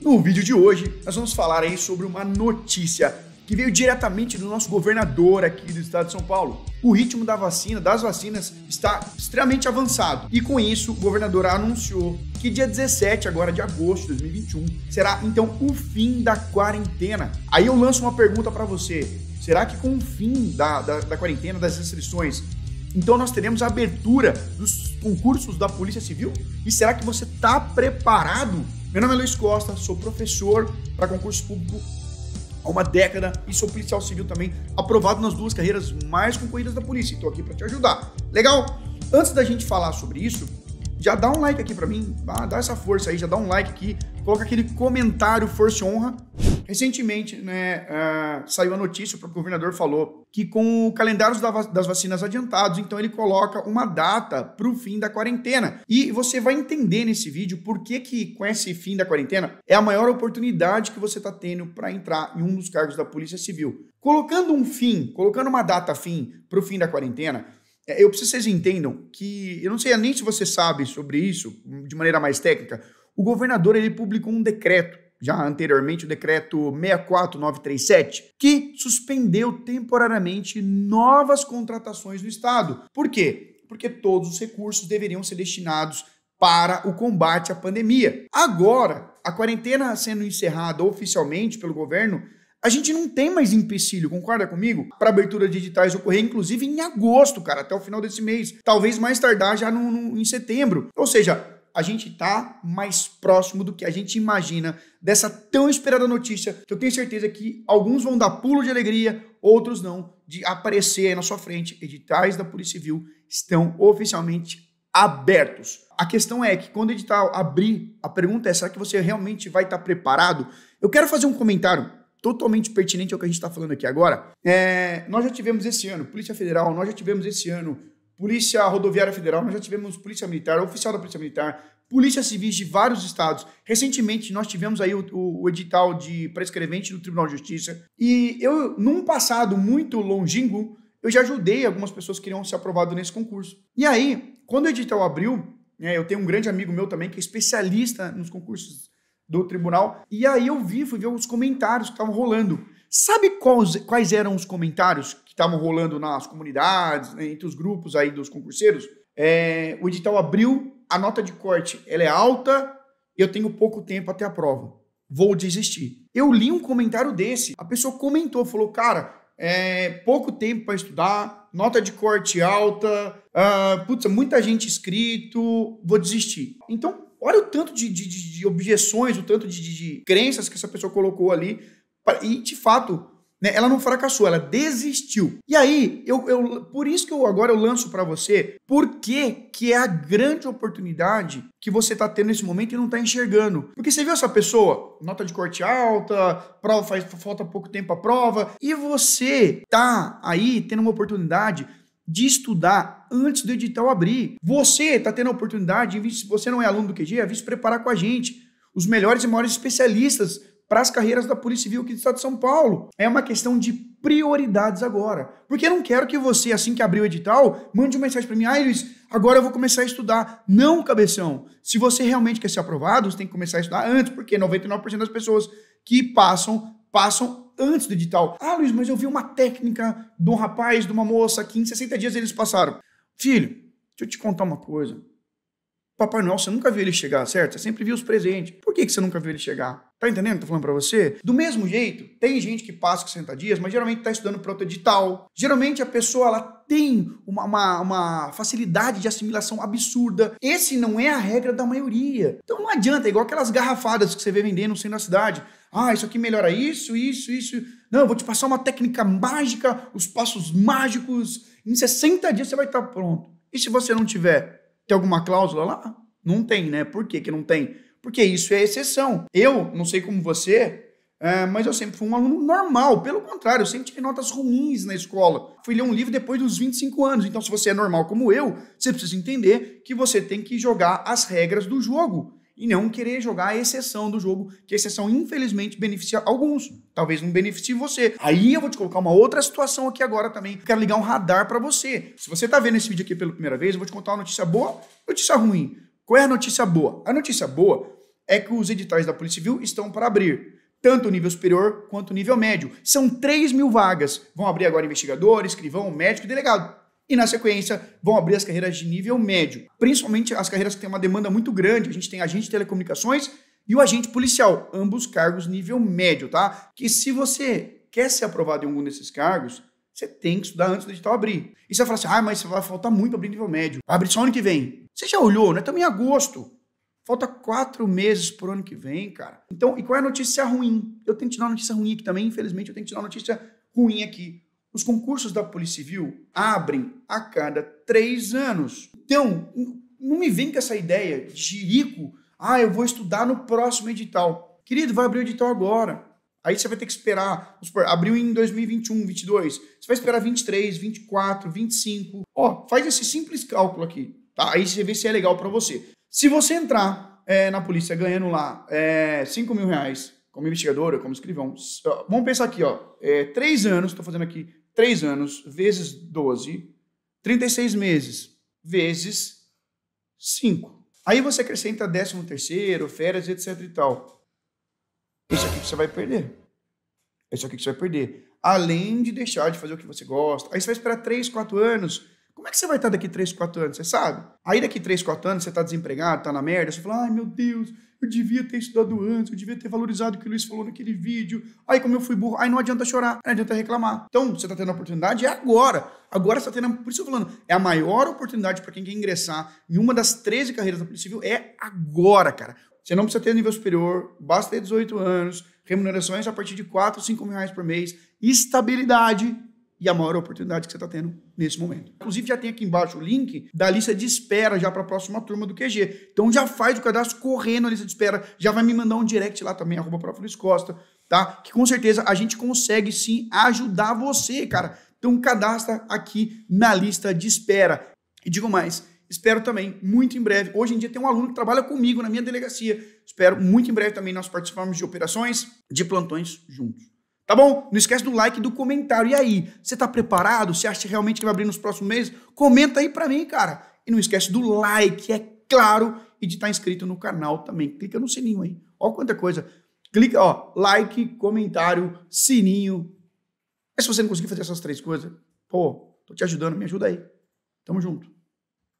No vídeo de hoje, nós vamos falar aí sobre uma notícia que veio diretamente do nosso governador aqui do estado de São Paulo. O ritmo da vacina, das vacinas, está extremamente avançado. E com isso, o governador anunciou que dia 17 agora de agosto de 2021 será então o fim da quarentena. Aí eu lanço uma pergunta para você. Será que com o fim da, da, da quarentena, das restrições, então nós teremos a abertura dos concursos da Polícia Civil? E será que você está preparado meu nome é Luiz Costa, sou professor para concurso público há uma década e sou policial civil também, aprovado nas duas carreiras mais concorridas da polícia. Estou aqui para te ajudar. Legal? Antes da gente falar sobre isso, já dá um like aqui para mim, dá essa força aí, já dá um like aqui, coloca aquele comentário força e honra Recentemente, né, uh, saiu a notícia, o próprio governador falou, que com o calendário das vacinas adiantados, então ele coloca uma data para o fim da quarentena. E você vai entender nesse vídeo por que, que com esse fim da quarentena é a maior oportunidade que você está tendo para entrar em um dos cargos da Polícia Civil. Colocando um fim, colocando uma data fim para o fim da quarentena, é, eu preciso que vocês entendam que, eu não sei nem se você sabe sobre isso de maneira mais técnica, o governador ele publicou um decreto já anteriormente o decreto 64937, que suspendeu temporariamente novas contratações no Estado. Por quê? Porque todos os recursos deveriam ser destinados para o combate à pandemia. Agora, a quarentena sendo encerrada oficialmente pelo governo, a gente não tem mais empecilho, concorda comigo? Para abertura de editais ocorrer, inclusive em agosto, cara, até o final desse mês. Talvez mais tardar já no, no, em setembro. Ou seja, a gente está mais próximo do que a gente imagina dessa tão esperada notícia que eu tenho certeza que alguns vão dar pulo de alegria, outros não, de aparecer aí na sua frente. Editais da Polícia Civil estão oficialmente abertos. A questão é que quando o edital abrir, a pergunta é: será que você realmente vai estar tá preparado? Eu quero fazer um comentário totalmente pertinente ao que a gente está falando aqui agora. É, nós já tivemos esse ano Polícia Federal, nós já tivemos esse ano Polícia Rodoviária Federal, nós já tivemos Polícia Militar, oficial da Polícia Militar, Polícia Civis de vários estados. Recentemente, nós tivemos aí o, o, o edital de prescrevente do Tribunal de Justiça. E eu, num passado muito longínquo, eu já ajudei algumas pessoas que queriam ser aprovado nesse concurso. E aí, quando o edital abriu, né, eu tenho um grande amigo meu também que é especialista nos concursos do tribunal, e aí eu vi, fui ver os comentários que estavam rolando. Sabe quais, quais eram os comentários que estavam rolando nas comunidades, né, entre os grupos aí dos concurseiros? É, o edital abriu, a nota de corte ela é alta, eu tenho pouco tempo até a prova. Vou desistir. Eu li um comentário desse, a pessoa comentou, falou, cara, é, pouco tempo para estudar, nota de corte alta, uh, putz, é muita gente inscrito, vou desistir. Então, olha o tanto de, de, de objeções, o tanto de, de, crenças que essa pessoa colocou ali e, de fato, né, ela não fracassou, ela desistiu. E aí, eu, eu por isso que eu agora eu lanço para você por que, que é a grande oportunidade que você está tendo nesse momento e não está enxergando. Porque você viu essa pessoa, nota de corte alta, prova faz falta pouco tempo a prova, e você tá aí tendo uma oportunidade de estudar antes do edital abrir. Você está tendo a oportunidade, se você não é aluno do QG, é vir se preparar com a gente. Os melhores e maiores especialistas para as carreiras da Polícia Civil aqui do Estado de São Paulo. É uma questão de prioridades agora. Porque eu não quero que você, assim que abrir o edital, mande uma mensagem para mim, ah, Luiz, agora eu vou começar a estudar. Não, cabeção. Se você realmente quer ser aprovado, você tem que começar a estudar antes, porque 99% das pessoas que passam, passam antes do edital. Ah, Luiz, mas eu vi uma técnica de um rapaz, de uma moça, que em 60 dias eles passaram. Filho, deixa eu te contar uma coisa. Papai Noel, você nunca viu ele chegar, certo? Você sempre viu os presentes. Por que, que você nunca viu ele chegar? Tá entendendo o que eu tô falando pra você? Do mesmo jeito, tem gente que passa 60 dias, mas geralmente tá estudando para edital. Geralmente a pessoa, ela tem uma, uma, uma, facilidade de assimilação absurda. Esse não é a regra da maioria. Então não adianta, é igual aquelas garrafadas que você vê vendendo no centro da cidade. Ah, isso aqui melhora isso, isso, isso. Não, eu vou te passar uma técnica mágica, os passos mágicos. Em 60 dias você vai estar tá pronto. E se você não tiver? Tem alguma cláusula lá? Não tem, né? Por que, que não tem? Porque isso é exceção. Eu, não sei como você, é, mas eu sempre fui um aluno normal, pelo contrário, eu sempre tive notas ruins na escola. Fui ler um livro depois dos 25 anos. Então, se você é normal como eu, você precisa entender que você tem que jogar as regras do jogo e não querer jogar a exceção do jogo, que a exceção infelizmente beneficia alguns, talvez não beneficie você. Aí eu vou te colocar uma outra situação aqui agora também, quero ligar um radar para você. Se você tá vendo esse vídeo aqui pela primeira vez, eu vou te contar uma notícia boa, notícia ruim. Qual é a notícia boa? A notícia boa é que os editais da Polícia Civil estão para abrir tanto o nível superior quanto o nível médio. São 3 mil vagas. Vão abrir agora investigador, escrivão, médico e delegado e na sequência vão abrir as carreiras de nível médio, principalmente as carreiras que têm uma demanda muito grande. A gente tem agente de telecomunicações e o agente policial, ambos cargos nível médio, tá? Que se você quer ser aprovado em algum desses cargos, você tem que estudar antes do edital abrir. E você fala assim, ah, mas vai faltar muito para abrir nível médio. Abre só ano que vem. Você já olhou, né? Estamos em agosto. Falta quatro meses pro ano que vem, cara. Então, e qual é a notícia ruim? Eu tenho que te dar uma notícia ruim aqui também, infelizmente, eu tenho que te dar uma notícia ruim aqui. Os concursos da Polícia Civil abrem a cada três anos. Então, não me vem com essa ideia de rico, ah, eu vou estudar no próximo edital. Querido, vai abrir o edital agora. Aí você vai ter que esperar, vamos supor, abriu em 2021, 22, você vai esperar 23, 24, 25. Ó, oh, faz esse simples cálculo aqui, tá? Aí você vê se é legal para você. Se você entrar é, na polícia ganhando lá é, eh, 5 mil reais como investigadora, como escrivão, vamos pensar aqui, ó, é, três anos, estou fazendo aqui 3 anos vezes 12, 36 meses vezes 5. Aí você acrescenta 13 terceiro, férias, etc e tal. Isso aqui que você vai perder. Isso aqui que você vai perder. Além de deixar de fazer o que você gosta. Aí você vai esperar 3, 4 anos como é que você vai estar daqui 3, 4 anos? Você sabe? Aí daqui 3, 4 anos você está desempregado, está na merda, você fala, ai meu Deus, eu devia ter estudado antes, eu devia ter valorizado o que o Luiz falou naquele vídeo. Ai, como eu fui burro. Ai, não adianta chorar, não adianta reclamar. Então, você está tendo a oportunidade é agora. Agora você está tendo, por isso eu falando, é a maior oportunidade para quem quer ingressar em uma das 13 carreiras da Polícia Civil, é agora, cara. Você não precisa ter nível superior, basta ter 18 anos, remunerações a partir de 4, 5 mil reais por mês, estabilidade, e a maior oportunidade que você está tendo nesse momento. Inclusive, já tem aqui embaixo o link da lista de espera já para a próxima turma do QG. Então, já faz o cadastro correndo na lista de espera, já vai me mandar um direct lá também, arroba para Luiz Costa, tá? Que com certeza a gente consegue sim ajudar você, cara. Então, cadastra aqui na lista de espera. E digo mais, espero também muito em breve. Hoje em dia tem um aluno que trabalha comigo na minha delegacia. Espero muito em breve também nós participarmos de operações, de plantões juntos. Tá bom? Não esquece do like e do comentário. E aí, você tá preparado? Você acha realmente que vai abrir nos próximos meses? Comenta aí para mim, cara. E não esquece do like, é claro, e de estar tá inscrito no canal também. Clica no sininho aí. Ó quanta coisa. Clica, ó, like, comentário, sininho. mas se você não conseguir fazer essas três coisas, pô, tô te ajudando, me ajuda aí. Tamo junto.